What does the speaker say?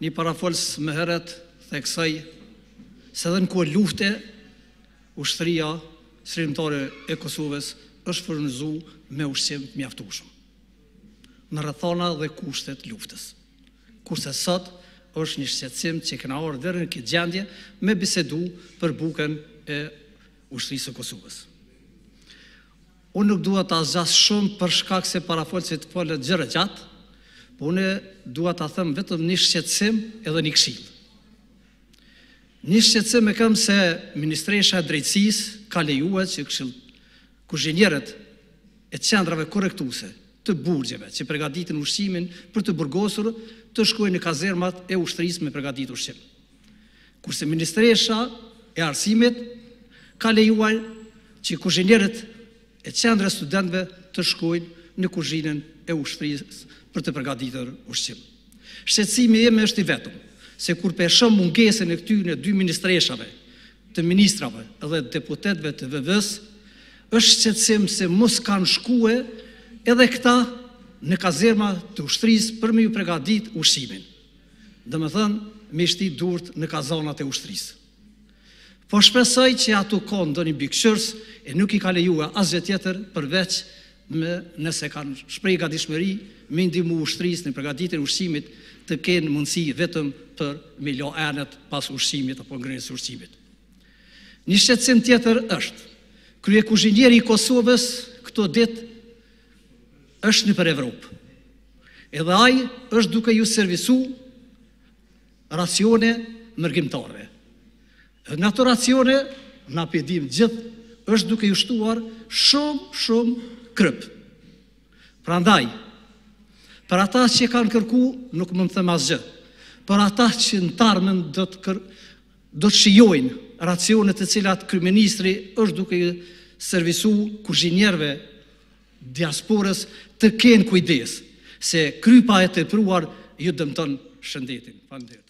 një parafolës më heret, theksaj, se dhe në kua lufte, ushtëria sërimtare e Kosovës është fërnëzu me ushqim mjaftushëm, në rëthana dhe kushtet luftës. Kurse sot është një shqecim që këna orë dherë në këtë gjendje me bisedu për buken e ushtërisë e Kosovës. Unë nuk duhet të azjas shumë për shkak se parafolësit pëllet po gjërë gjatë, une dua ta them vetëm një shqetësim edhe një këshill. Një shqetësim e kam se Ministresha e Drejtësisë ka lejuar që këshill kuzhinierët e qendrave korrektuese të burgjeve që përgatitin ushqimin për të burgosur të shkojnë në kazermat e ushtrisë me pregadit ushqim. Kurse Ministresha e Arsimit ka lejuar që kuzhinierët e qendrave studentëve të shkojnë në kuzhinën e ushtrisë për të përgatitur ushqim. Shqetësimi im është i vetëm se kur peshëm mungesën e këtyre në dy ministreshave, të ministrave dhe deputetëve të VV-s, është shqetësim se mos kanë shkuar edhe këta në kazerma të ushtrisë për më ju përgatit ushqimin. Dhe më thënë, me shti durët në kazonat e ushtrisë. Po shpesoj që ato kondë do një bikëshërës e nuk i ka lejua asë gjithë tjetër përveç me, nëse kanë shprej ka dishmëri, me ndimu ushtrisë në përgatitin ushqimit të kenë mundësi vetëm për milo pas ushqimit apo ngrënës ushqimit. Një shqetsim tjetër është, krye kuzhinjeri i Kosovës këto dit është në për Evropë. Edhe ajë është duke ju servisu racione mërgimtare. Në ato racione, në apedim gjithë, është duke ju shtuar shumë, shumë kryp. Pra ndaj, për ata që kanë kërku, nuk më më thëmë asgjë. Për ata që në tarmen do të shijojnë racionet të cilat kryministri është duke i servisu kërgjinjerve diasporës të kenë kujdes, se krypa e të pruar ju dëmëton shëndetin. Pandet.